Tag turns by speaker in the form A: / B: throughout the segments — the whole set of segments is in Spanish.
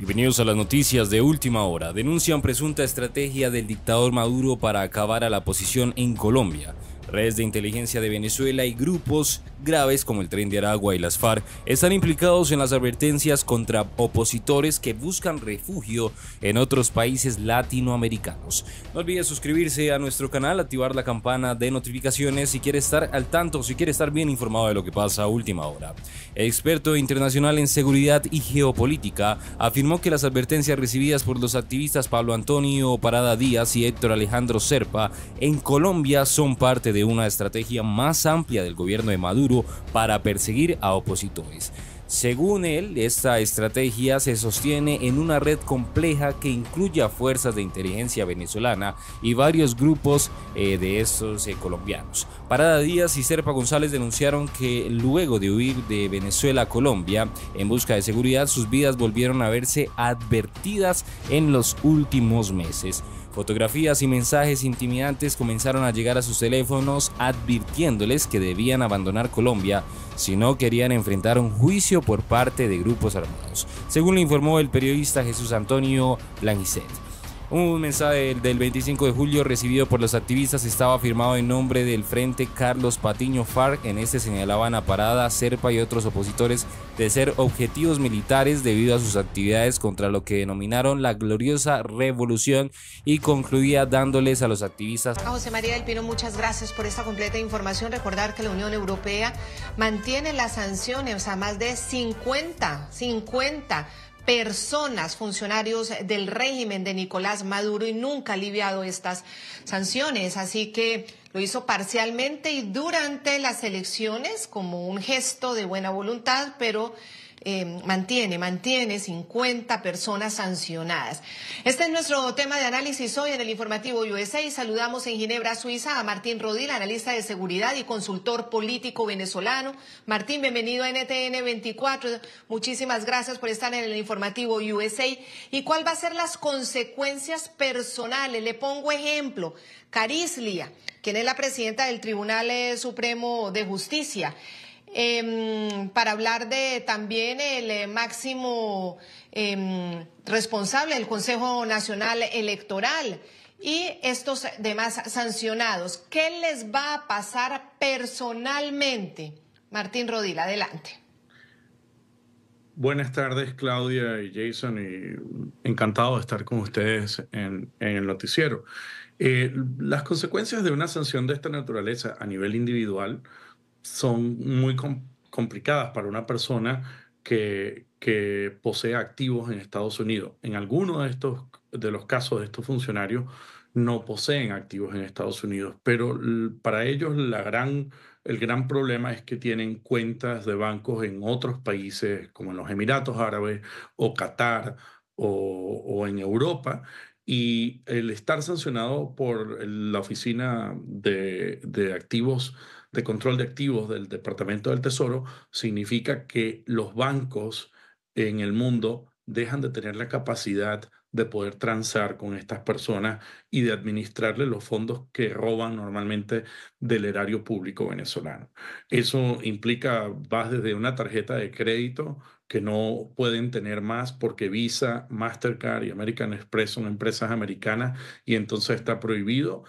A: Bienvenidos a las noticias de última hora. Denuncian presunta estrategia del dictador Maduro para acabar a la oposición en Colombia. Redes de inteligencia de Venezuela y grupos graves como el Tren de Aragua y las FARC están implicados en las advertencias contra opositores que buscan refugio en otros países latinoamericanos. No olvides suscribirse a nuestro canal, activar la campana de notificaciones si quiere estar al tanto, si quiere estar bien informado de lo que pasa a última hora. El experto internacional en seguridad y geopolítica afirmó que las advertencias recibidas por los activistas Pablo Antonio Parada Díaz y Héctor Alejandro Serpa en Colombia son parte de una estrategia más amplia del gobierno de Maduro para perseguir a opositores. Según él, esta estrategia se sostiene en una red compleja que incluye a fuerzas de inteligencia venezolana y varios grupos eh, de estos eh, colombianos. Parada Díaz y Serpa González denunciaron que luego de huir de Venezuela a Colombia en busca de seguridad, sus vidas volvieron a verse advertidas en los últimos meses. Fotografías y mensajes intimidantes comenzaron a llegar a sus teléfonos advirtiéndoles que debían abandonar Colombia si no querían enfrentar un juicio por parte de grupos armados, según le informó el periodista Jesús Antonio Langizet. Un mensaje del 25 de julio recibido por los activistas estaba firmado en nombre del Frente Carlos Patiño FARC. En este señalaban a Parada, Serpa y otros opositores de ser objetivos militares debido a sus actividades contra lo que denominaron la gloriosa revolución y concluía dándoles a los activistas.
B: José María del Pino, muchas gracias por esta completa información. Recordar que la Unión Europea mantiene las sanciones a más de 50, 50 personas, funcionarios del régimen de Nicolás Maduro y nunca ha aliviado estas sanciones. Así que lo hizo parcialmente y durante las elecciones como un gesto de buena voluntad, pero eh, mantiene, mantiene 50 personas sancionadas. Este es nuestro tema de análisis hoy en el informativo USA y saludamos en Ginebra, Suiza, a Martín Rodil, analista de seguridad y consultor político venezolano. Martín, bienvenido a NTN 24. Muchísimas gracias por estar en el informativo USA. ¿Y cuáles va a ser las consecuencias personales? Le pongo ejemplo. Carislia, quien es la presidenta del Tribunal eh, Supremo de Justicia. Em, para hablar de también el eh, máximo em, responsable del Consejo Nacional Electoral y estos demás sancionados. ¿Qué les va a pasar personalmente? Martín Rodil, adelante.
C: Buenas tardes, Claudia y Jason, y encantado de estar con ustedes en, el noticiero. Eh, las consecuencias de una sanción de esta naturaleza a nivel individual son muy complicadas para una persona que, posee activos en Estados Unidos. En algunos de estos de los casos de estos funcionarios no poseen activos en Estados Unidos, pero para ellos la el gran problema es que tienen cuentas de bancos en otros países como en los Emiratos Árabes o Qatar o, en Europa y el estar sancionado por la Oficina de, de Activos de control de activos del Departamento del Tesoro significa que los bancos en el mundo dejan de tener la capacidad de poder transar con estas personas y de administrarle los fondos que roban normalmente del erario público venezolano. Eso implica, vas desde una tarjeta de crédito que no pueden tener más porque Visa, Mastercard y American Express son empresas americanas y entonces está prohibido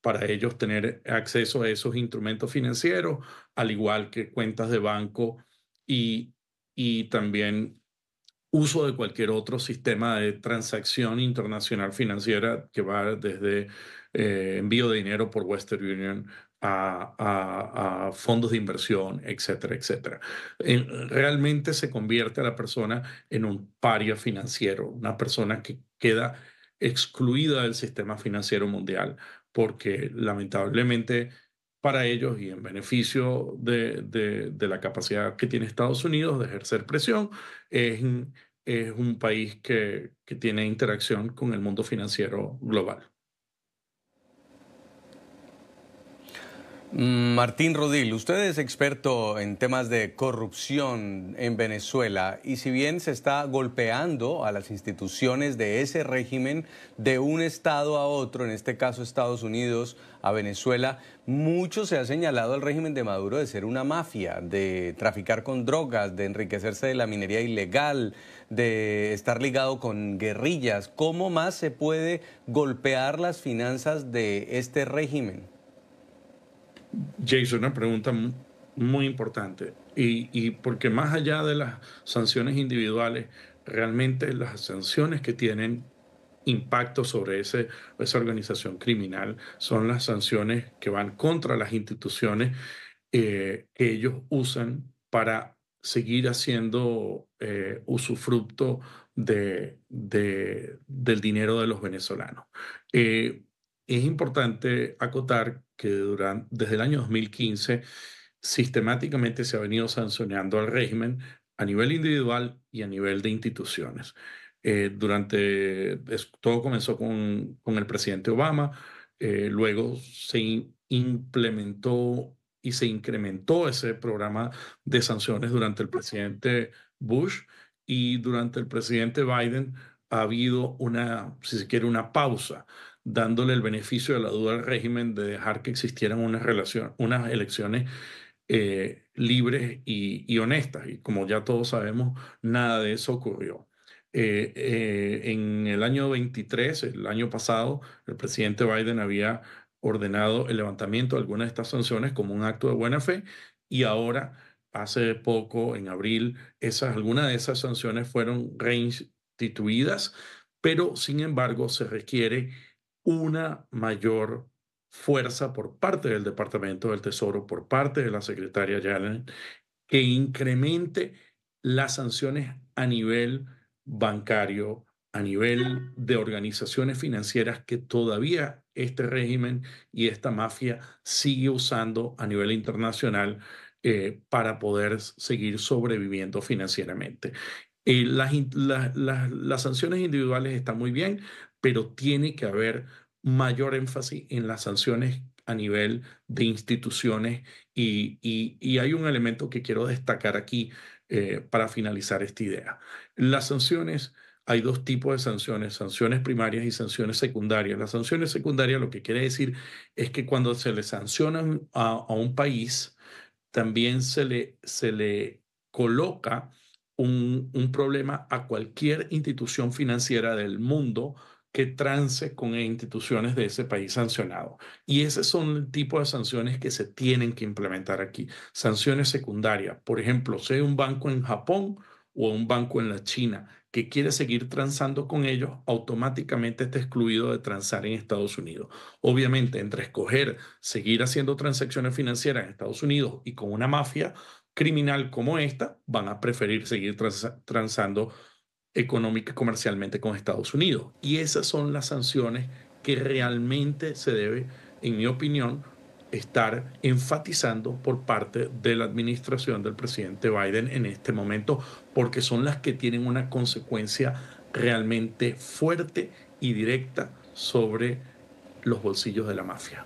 C: para ellos tener acceso a esos instrumentos financieros, al igual que cuentas de banco y, también uso de cualquier otro sistema de transacción internacional financiera que va desde eh, envío de dinero por Western Union a, a, fondos de inversión, etcétera, etcétera. Eh, realmente se convierte a la persona en un pario financiero, una persona que queda excluida del sistema financiero mundial, porque lamentablemente para ellos y en beneficio de, la capacidad que tiene Estados Unidos de ejercer presión, es, es un país que, que tiene interacción con el mundo financiero global. Martín Rodil, usted es experto en temas de corrupción en Venezuela y si bien se está golpeando a las instituciones de ese régimen de un estado a otro, en este caso Estados Unidos a Venezuela, mucho se ha señalado al régimen de Maduro de ser una mafia, de traficar con drogas, de enriquecerse de la minería ilegal, de estar ligado con guerrillas. ¿Cómo más se puede golpear las finanzas de este régimen? Jason, una pregunta muy importante. Y, porque más allá de las sanciones individuales, realmente las sanciones que tienen impacto sobre ese, esa organización criminal son las sanciones que van contra las instituciones eh, que ellos usan para seguir haciendo eh, usufructo de, de, del dinero de los venezolanos. Eh, es importante acotar que desde el año 2015 sistemáticamente se ha venido sancionando al régimen a nivel individual y a nivel de instituciones. Eh, durante todo comenzó con, el presidente Obama, eh, luego se implementó y se incrementó ese programa de sanciones durante el presidente Bush y durante el presidente Biden ha habido una, si se quiere, una pausa dándole el beneficio de la duda al régimen de dejar que existieran unas, relación, unas elecciones eh, libres y, honestas. Y como ya todos sabemos, nada de eso ocurrió. Eh, eh, en el año 23, el año pasado, el presidente Biden había ordenado el levantamiento de algunas de estas sanciones como un acto de buena fe y ahora, hace poco, en abril, esas, algunas de esas sanciones fueron reinstituidas, pero sin embargo se requiere una mayor fuerza por parte del Departamento del Tesoro, por parte de la secretaria Yellen, que incremente las sanciones a nivel bancario, a nivel de organizaciones financieras que todavía este régimen y esta mafia sigue usando a nivel internacional eh, para poder seguir sobreviviendo financieramente. Eh, las, sanciones individuales están muy bien, pero tiene que haber mayor énfasis en las sanciones a nivel de instituciones y, hay un elemento que quiero destacar aquí eh, para finalizar esta idea. Las sanciones, hay dos tipos de sanciones, sanciones primarias y sanciones secundarias. Las sanciones secundarias lo que quiere decir es que cuando se le sancionan a, un país, también se le, se le coloca un problema a cualquier institución financiera del mundo que transe con instituciones de ese país sancionado. Y ese son el tipo de sanciones que se tienen que implementar aquí. Sanciones secundarias, por ejemplo, si un banco en Japón o un banco en la China que quiere seguir transando con ellos, automáticamente está excluido de transar en Estados Unidos. Obviamente, entre escoger seguir haciendo transacciones financieras en Estados Unidos y con una mafia criminal como esta, van a preferir seguir transando económica y comercialmente con Estados Unidos. Y esas son las sanciones que realmente se debe, en mi opinión, estar enfatizando por parte de la administración del presidente Biden en este momento, porque son las que tienen una consecuencia realmente fuerte y directa sobre los bolsillos de la mafia.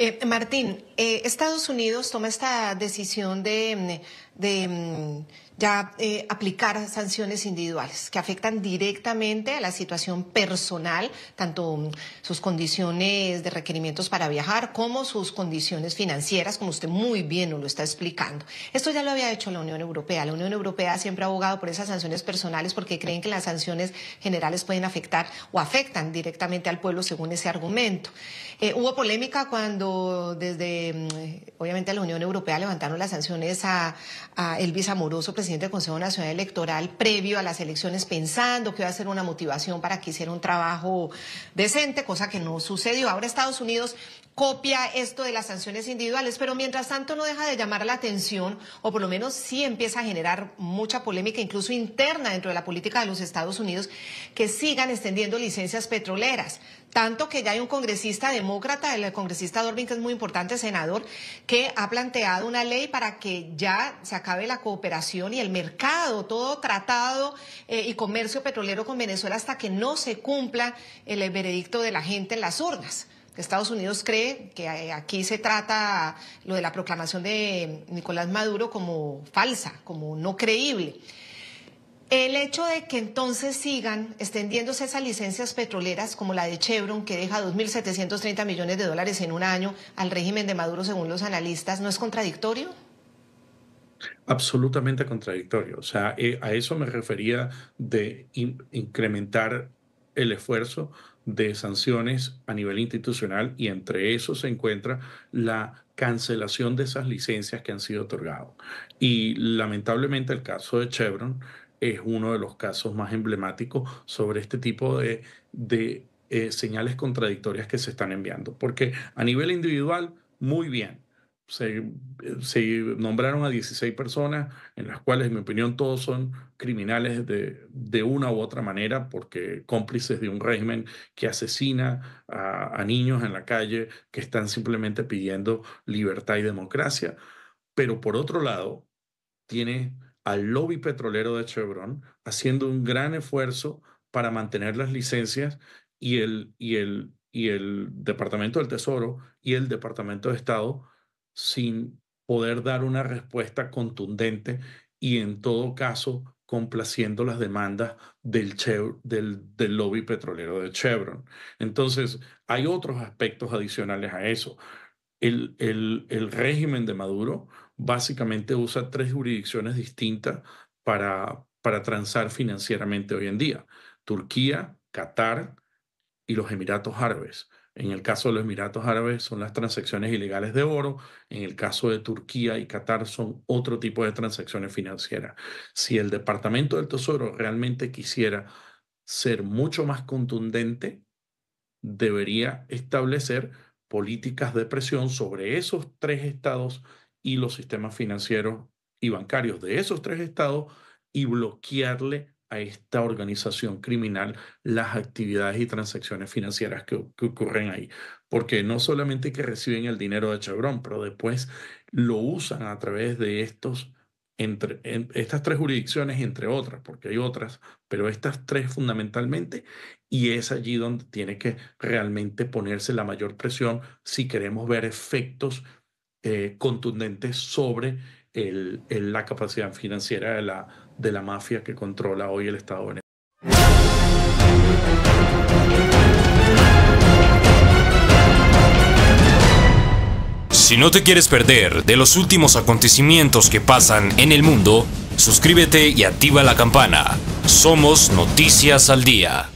B: Eh, Martín, eh, Estados Unidos toma esta decisión de mm, de mm, ya eh, aplicar sanciones individuales que afectan directamente a la situación personal, tanto mm, sus condiciones de requerimientos para viajar como sus condiciones financieras, como usted muy bien nos lo está explicando. Esto ya lo había hecho la Unión Europea. La Unión Europea siempre ha abogado por esas sanciones personales porque creen que las sanciones generales pueden afectar o afectan directamente al pueblo según ese argumento. Eh, hubo polémica cuando desde, mm, obviamente, la Unión Europea levantaron las sanciones a a Elvis Amoroso, presidente del Consejo Nacional Electoral, previo a las elecciones, pensando que va a ser una motivación para que hiciera un trabajo decente, cosa que no sucedió. Ahora Estados Unidos copia esto de las sanciones individuales, pero mientras tanto no deja de llamar la atención, o por lo menos sí empieza a generar mucha polémica, incluso interna dentro de la política de los Estados Unidos, que sigan extendiendo licencias petroleras. Tanto que ya hay un congresista demócrata, el congresista Dorbin, que es muy importante, senador, que ha planteado una ley para que ya se cabe la cooperación y el mercado, todo tratado eh, y comercio petrolero con Venezuela hasta que no se cumpla el veredicto de la gente en las urnas. Estados Unidos cree que eh, aquí se trata lo de la proclamación de Nicolás Maduro como falsa, como no creíble. El hecho de que entonces sigan extendiéndose esas licencias petroleras como la de Chevron, que deja 2.730 millones de dólares en un año al régimen de Maduro, según los analistas, ¿no es contradictorio?
C: absolutamente contradictorio. O sea, eh, a eso me refería de incrementar el esfuerzo de sanciones a nivel institucional y entre eso se encuentra la cancelación de esas licencias que han sido otorgadas. Y lamentablemente el caso de Chevron es uno de los casos más emblemáticos sobre este tipo de, eh, señales contradictorias que se están enviando. Porque a nivel individual, muy bien, se, nombraron a 16 personas, en las cuales, en mi opinión, todos son criminales de, de una u otra manera, porque cómplices de un régimen que asesina a, niños en la calle que están simplemente pidiendo libertad y democracia. Pero por otro lado, tiene al lobby petrolero de Chevron haciendo un gran esfuerzo para mantener las licencias y el, y el, y el Departamento del Tesoro y el Departamento de Estado sin poder dar una respuesta contundente y en todo caso complaciendo las demandas del, lobby petrolero de Chevron. Entonces, hay otros aspectos adicionales a eso. El, régimen de Maduro básicamente usa tres jurisdicciones distintas para, para transar financieramente hoy en día. Turquía, Qatar y los Emiratos Árabes. En el caso de los Emiratos Árabes son las transacciones ilegales de oro. En el caso de Turquía y Qatar son otro tipo de transacciones financieras. Si el Departamento del Tesoro realmente quisiera ser mucho más contundente, debería establecer políticas de presión sobre esos tres estados y los sistemas financieros y bancarios de esos tres estados y bloquearle a esta organización criminal las actividades y transacciones financieras que, ocurren ahí. Porque no solamente que reciben el dinero de Chevron, pero después lo usan a través de estos, entre, estas tres jurisdicciones, entre otras, porque hay otras, pero estas tres fundamentalmente, y es allí donde tiene que realmente ponerse la mayor presión si queremos ver efectos eh, contundentes sobre la capacidad financiera de la, mafia que controla hoy el Estado
A: Si no te quieres perder de los últimos acontecimientos que pasan en el mundo, suscríbete y activa la campana. Somos Noticias al Día.